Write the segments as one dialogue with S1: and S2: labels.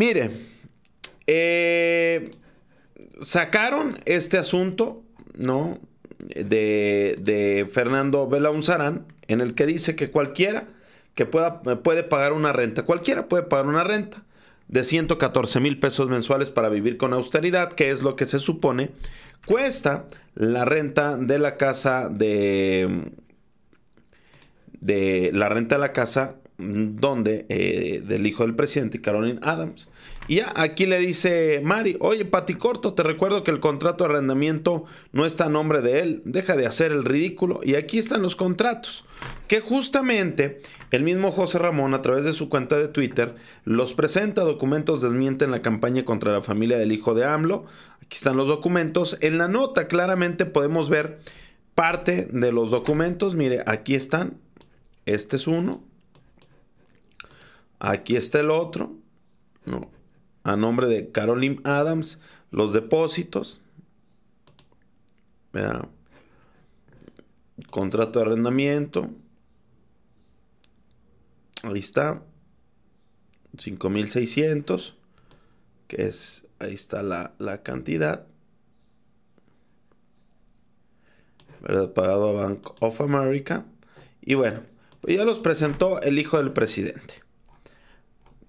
S1: Mire, eh, sacaron este asunto, ¿no? De, Fernando Fernando Belaunzarán, en el que dice que cualquiera que pueda puede pagar una renta, cualquiera puede pagar una renta de 114 mil pesos mensuales para vivir con austeridad, que es lo que se supone cuesta la renta de la casa de de la renta de la casa donde eh, del hijo del presidente, Caroline Adams. Y aquí le dice Mari, oye Pati Corto, te recuerdo que el contrato de arrendamiento no está a nombre de él, deja de hacer el ridículo. Y aquí están los contratos, que justamente el mismo José Ramón a través de su cuenta de Twitter los presenta, documentos desmienten la campaña contra la familia del hijo de AMLO. Aquí están los documentos, en la nota claramente podemos ver parte de los documentos, mire, aquí están, este es uno, Aquí está el otro, A nombre de Caroline Adams, los depósitos. Contrato de arrendamiento. Ahí está. 5600. Que es. Ahí está la, cantidad. Pagado a Bank of America. Y bueno, pues ya los presentó el hijo del presidente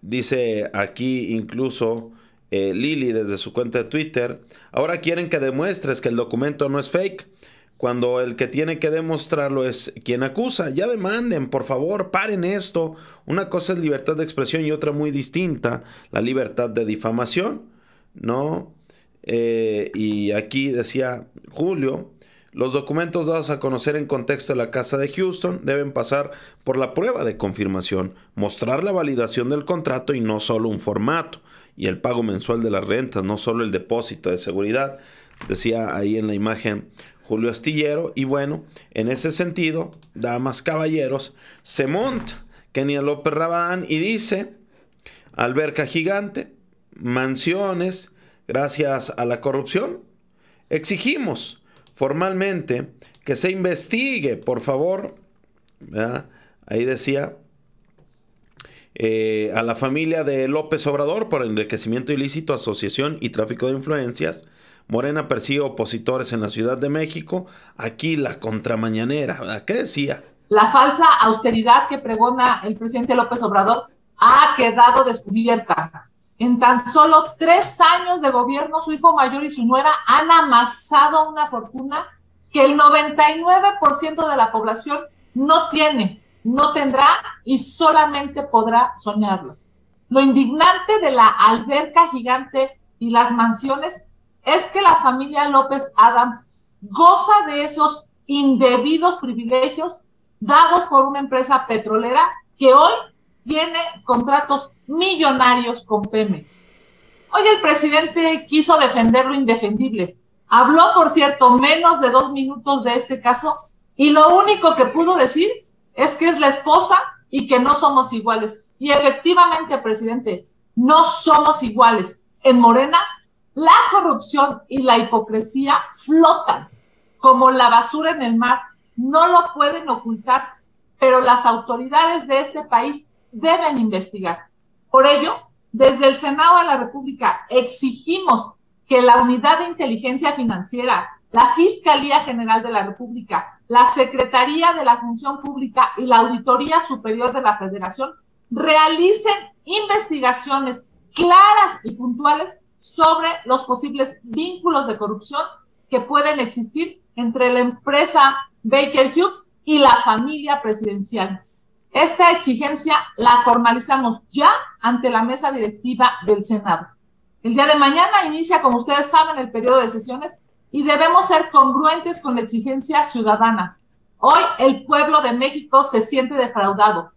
S1: dice aquí incluso eh, Lili desde su cuenta de Twitter, ahora quieren que demuestres que el documento no es fake, cuando el que tiene que demostrarlo es quien acusa. Ya demanden, por favor, paren esto. Una cosa es libertad de expresión y otra muy distinta, la libertad de difamación, ¿no? Eh, y aquí decía Julio, los documentos dados a conocer en contexto de la Casa de Houston deben pasar por la prueba de confirmación, mostrar la validación del contrato y no solo un formato, y el pago mensual de las rentas, no solo el depósito de seguridad, decía ahí en la imagen Julio Astillero, y bueno, en ese sentido, damas, caballeros, se monta Kenia López Rabadán y dice, alberca gigante, mansiones, gracias a la corrupción, exigimos formalmente, que se investigue, por favor, ahí decía, eh, a la familia de López Obrador por enriquecimiento ilícito, asociación y tráfico de influencias. Morena persigue opositores en la Ciudad de México. Aquí la contramañanera, ¿verdad? ¿qué decía?
S2: La falsa austeridad que pregona el presidente López Obrador ha quedado descubierta. En tan solo tres años de gobierno, su hijo mayor y su nuera han amasado una fortuna que el 99% de la población no tiene, no tendrá y solamente podrá soñarlo. Lo indignante de la alberca gigante y las mansiones es que la familia López Adam goza de esos indebidos privilegios dados por una empresa petrolera que hoy tiene contratos millonarios con Pemex. Hoy el presidente quiso defender lo indefendible. Habló, por cierto, menos de dos minutos de este caso y lo único que pudo decir es que es la esposa y que no somos iguales. Y efectivamente, presidente, no somos iguales. En Morena, la corrupción y la hipocresía flotan como la basura en el mar. No lo pueden ocultar, pero las autoridades de este país deben investigar. Por ello, desde el Senado de la República exigimos que la Unidad de Inteligencia Financiera, la Fiscalía General de la República, la Secretaría de la Función Pública y la Auditoría Superior de la Federación realicen investigaciones claras y puntuales sobre los posibles vínculos de corrupción que pueden existir entre la empresa Baker Hughes y la familia presidencial. Esta exigencia la formalizamos ya ante la mesa directiva del Senado. El día de mañana inicia, como ustedes saben, el periodo de sesiones y debemos ser congruentes con la exigencia ciudadana. Hoy el pueblo de México se siente defraudado.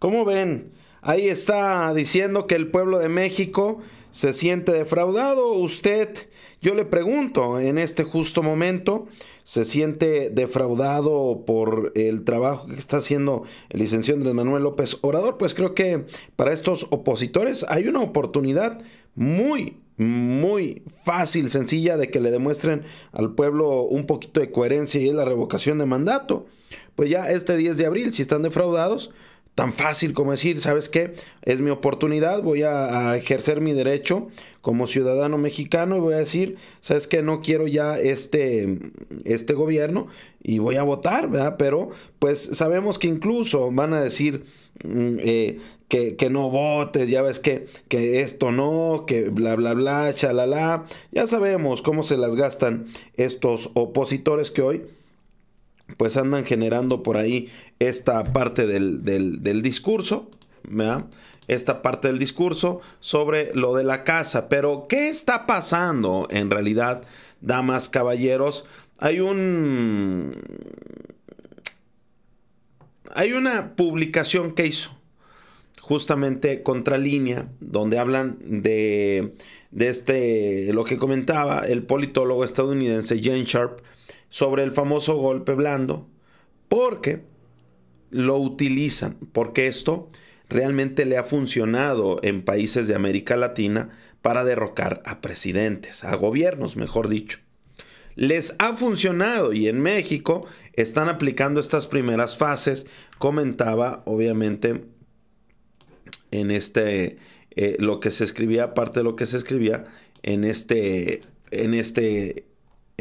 S1: ¿Cómo ven? Ahí está diciendo que el pueblo de México se siente defraudado. Usted, yo le pregunto en este justo momento, se siente defraudado por el trabajo que está haciendo el licenciado Andrés Manuel López Orador pues creo que para estos opositores hay una oportunidad muy, muy fácil, sencilla de que le demuestren al pueblo un poquito de coherencia y la revocación de mandato. Pues ya este 10 de abril, si están defraudados, tan fácil como decir, ¿sabes qué? Es mi oportunidad, voy a, ejercer mi derecho como ciudadano mexicano y voy a decir, ¿sabes qué? No quiero ya este, este gobierno y voy a votar, ¿verdad? Pero pues sabemos que incluso van a decir mm, eh, que, que, no votes, ya ves que, que esto no, que bla, bla, bla, chalala. Ya sabemos cómo se las gastan estos opositores que hoy pues andan generando por ahí esta parte del, discurso, ¿verdad? esta parte del discurso sobre lo de la casa. Pero, ¿qué está pasando en realidad, damas, caballeros? Hay un... Hay una publicación que hizo justamente Contralínea, donde hablan de, de este, lo que comentaba el politólogo estadounidense Jane Sharp, sobre el famoso golpe blando, porque lo utilizan, porque esto realmente le ha funcionado en países de América Latina para derrocar a presidentes, a gobiernos, mejor dicho. Les ha funcionado y en México están aplicando estas primeras fases, comentaba obviamente en este, eh, lo que se escribía, aparte de lo que se escribía en este, en este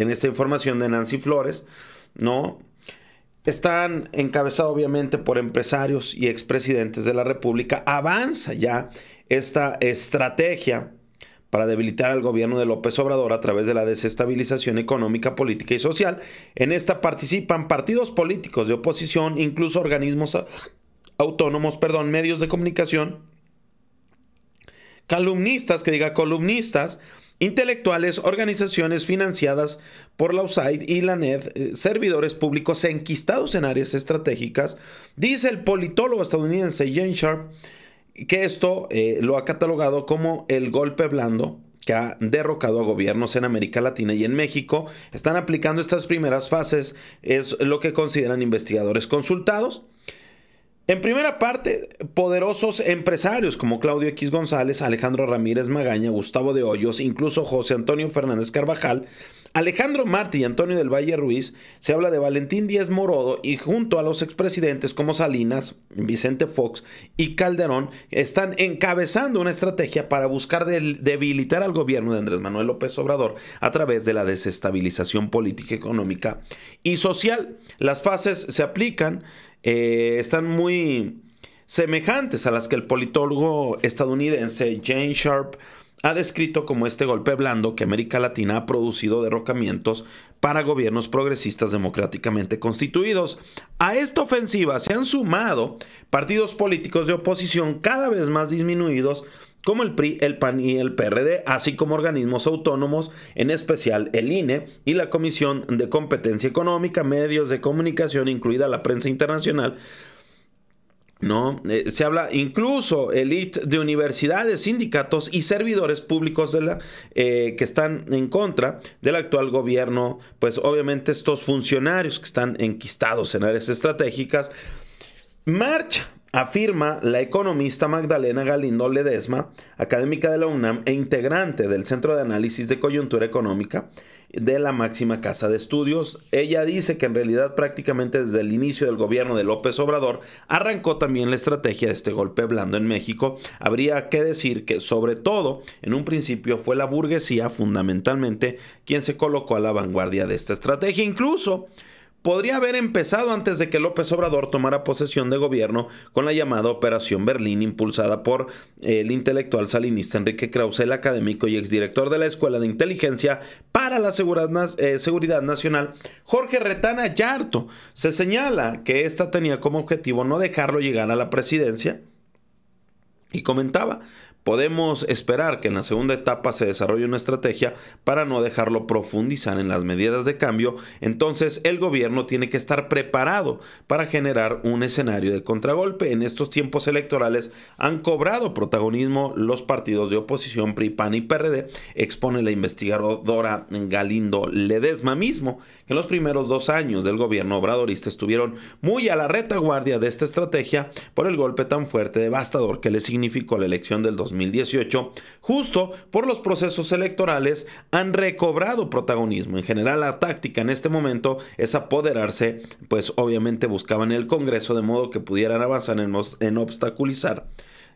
S1: en esta información de Nancy Flores, ¿no? Están encabezados obviamente por empresarios y expresidentes de la República. Avanza ya esta estrategia para debilitar al gobierno de López Obrador a través de la desestabilización económica, política y social. En esta participan partidos políticos de oposición, incluso organismos autónomos, perdón, medios de comunicación, calumnistas, que diga columnistas, intelectuales, organizaciones financiadas por la USAID y la NED, eh, servidores públicos enquistados en áreas estratégicas, dice el politólogo estadounidense James Sharp que esto eh, lo ha catalogado como el golpe blando que ha derrocado a gobiernos en América Latina y en México. Están aplicando estas primeras fases, es lo que consideran investigadores consultados. En primera parte, poderosos empresarios como Claudio X González, Alejandro Ramírez Magaña, Gustavo de Hoyos, incluso José Antonio Fernández Carvajal, Alejandro Martí y Antonio del Valle Ruiz, se habla de Valentín Díaz Morodo y junto a los expresidentes como Salinas, Vicente Fox y Calderón están encabezando una estrategia para buscar debilitar al gobierno de Andrés Manuel López Obrador a través de la desestabilización política, económica y social. Las fases se aplican eh, están muy semejantes a las que el politólogo estadounidense Jane Sharp ha descrito como este golpe blando que América Latina ha producido derrocamientos para gobiernos progresistas democráticamente constituidos. A esta ofensiva se han sumado partidos políticos de oposición cada vez más disminuidos como el PRI, el PAN y el PRD, así como organismos autónomos, en especial el INE y la Comisión de Competencia Económica, Medios de Comunicación, incluida la prensa internacional, ¿no? Eh, se habla incluso elite de universidades, sindicatos y servidores públicos eh, que están en contra del actual gobierno, pues obviamente estos funcionarios que están enquistados en áreas estratégicas. Marcha afirma la economista Magdalena Galindo Ledesma, académica de la UNAM e integrante del Centro de Análisis de Coyuntura Económica de la máxima casa de estudios. Ella dice que en realidad prácticamente desde el inicio del gobierno de López Obrador arrancó también la estrategia de este golpe blando en México. Habría que decir que sobre todo en un principio fue la burguesía fundamentalmente quien se colocó a la vanguardia de esta estrategia. Incluso podría haber empezado antes de que López Obrador tomara posesión de gobierno con la llamada Operación Berlín impulsada por el intelectual salinista Enrique Krausel, académico y exdirector de la Escuela de Inteligencia para la Seguridad, eh, Seguridad Nacional, Jorge Retana Yarto. Se señala que esta tenía como objetivo no dejarlo llegar a la presidencia, y comentaba, Podemos esperar que en la segunda etapa se desarrolle una estrategia para no dejarlo profundizar en las medidas de cambio, entonces el gobierno tiene que estar preparado para generar un escenario de contragolpe. En estos tiempos electorales han cobrado protagonismo los partidos de oposición PRI, PAN y PRD, expone la investigadora Galindo Ledesma mismo, que en los primeros dos años del gobierno obradorista estuvieron muy a la retaguardia de esta estrategia por el golpe tan fuerte, devastador que le significó la elección del 2020 2018, justo por los procesos electorales, han recobrado protagonismo. En general, la táctica en este momento es apoderarse, pues obviamente buscaban el Congreso de modo que pudieran avanzar en, obstaculizar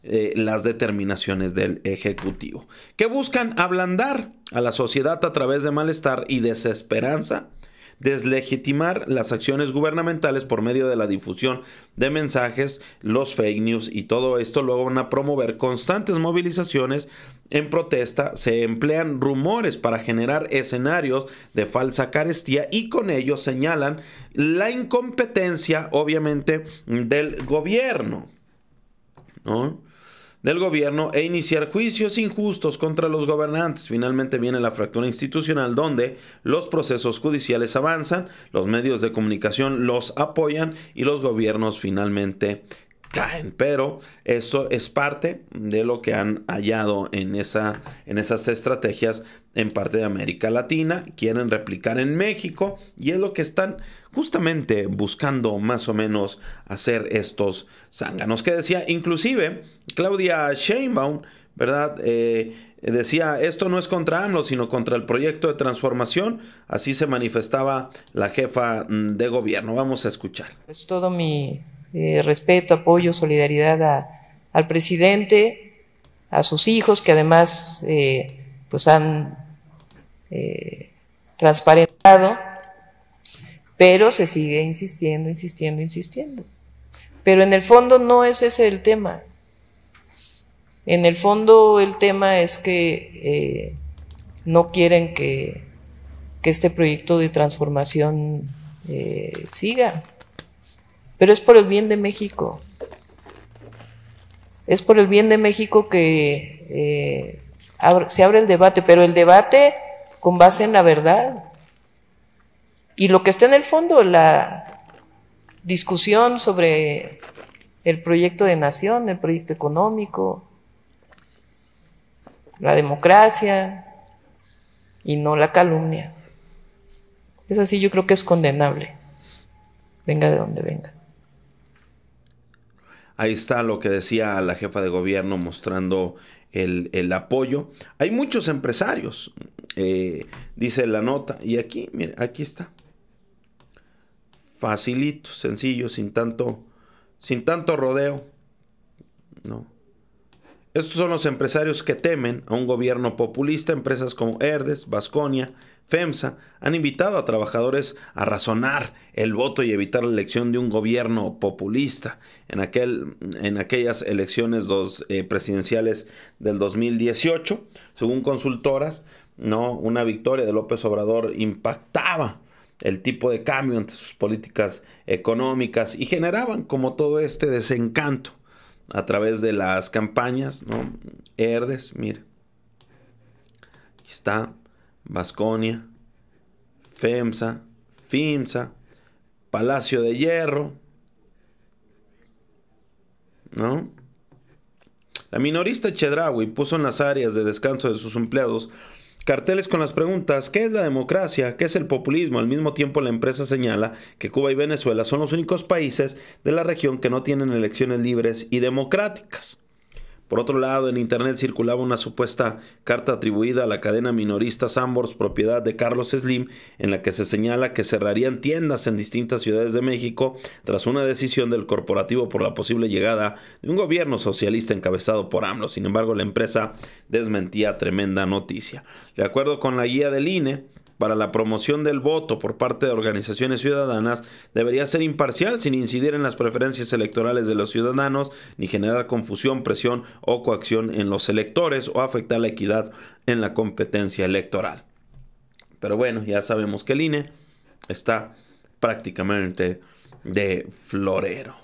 S1: eh, las determinaciones del Ejecutivo, que buscan ablandar a la sociedad a través de malestar y desesperanza deslegitimar las acciones gubernamentales por medio de la difusión de mensajes, los fake news y todo esto. Luego van a promover constantes movilizaciones en protesta. Se emplean rumores para generar escenarios de falsa carestía y con ello señalan la incompetencia, obviamente, del gobierno. ¿No? del gobierno e iniciar juicios injustos contra los gobernantes. Finalmente viene la fractura institucional donde los procesos judiciales avanzan, los medios de comunicación los apoyan y los gobiernos finalmente caen, pero eso es parte de lo que han hallado en, esa, en esas estrategias en parte de América Latina, quieren replicar en México y es lo que están justamente buscando más o menos hacer estos zánganos. Que decía, inclusive Claudia Sheinbaum, ¿verdad? Eh, decía, esto no es contra AMLO, sino contra el proyecto de transformación. Así se manifestaba la jefa de gobierno. Vamos a escuchar.
S3: Es todo mi eh, respeto, apoyo, solidaridad al presidente, a sus hijos, que además eh, pues han eh, transparentado, pero se sigue insistiendo, insistiendo, insistiendo. Pero en el fondo no es ese el tema. En el fondo el tema es que no quieren que, que, este proyecto de transformación siga. Pero es por el bien de México. Es por el bien de México que eh, se abre el debate, pero el debate con base en la verdad. Y lo que está en el fondo, la discusión sobre el proyecto de nación, el proyecto económico, la democracia y no la calumnia. Es así, yo creo que es condenable, venga de donde venga.
S1: Ahí está lo que decía la jefa de gobierno mostrando el, apoyo. Hay muchos empresarios, eh, dice la nota. Y aquí, mire, aquí está. Facilito, sencillo, sin tanto, sin tanto rodeo. ¿No? Estos son los empresarios que temen a un gobierno populista. Empresas como Herdes, Vasconia, FEMSA han invitado a trabajadores a razonar el voto y evitar la elección de un gobierno populista. En, aquel, en aquellas elecciones eh, presidenciales del 2018, según consultoras, ¿no? una victoria de López Obrador impactaba el tipo de cambio entre sus políticas económicas y generaban como todo este desencanto a través de las campañas, ¿no? Herdes, mire, Aquí está. Vasconia, FEMSA, FIMSA, Palacio de Hierro. ¿No? La minorista Chedraui puso en las áreas de descanso de sus empleados Carteles con las preguntas, ¿qué es la democracia? ¿Qué es el populismo? Al mismo tiempo, la empresa señala que Cuba y Venezuela son los únicos países de la región que no tienen elecciones libres y democráticas. Por otro lado, en Internet circulaba una supuesta carta atribuida a la cadena minorista Sambors, propiedad de Carlos Slim, en la que se señala que cerrarían tiendas en distintas ciudades de México tras una decisión del corporativo por la posible llegada de un gobierno socialista encabezado por AMLO. Sin embargo, la empresa desmentía tremenda noticia. De acuerdo con la guía del INE, para la promoción del voto por parte de organizaciones ciudadanas debería ser imparcial sin incidir en las preferencias electorales de los ciudadanos ni generar confusión, presión o coacción en los electores o afectar la equidad en la competencia electoral. Pero bueno, ya sabemos que el INE está prácticamente de florero.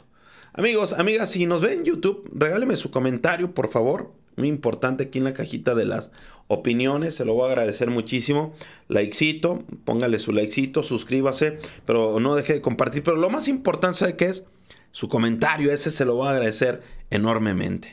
S1: Amigos, amigas, si nos ven en YouTube, regáleme su comentario, por favor muy importante aquí en la cajita de las opiniones. Se lo voy a agradecer muchísimo. Likecito, póngale su likecito, suscríbase, pero no deje de compartir. Pero lo más importante, ¿sabe es? Su comentario, ese se lo voy a agradecer enormemente.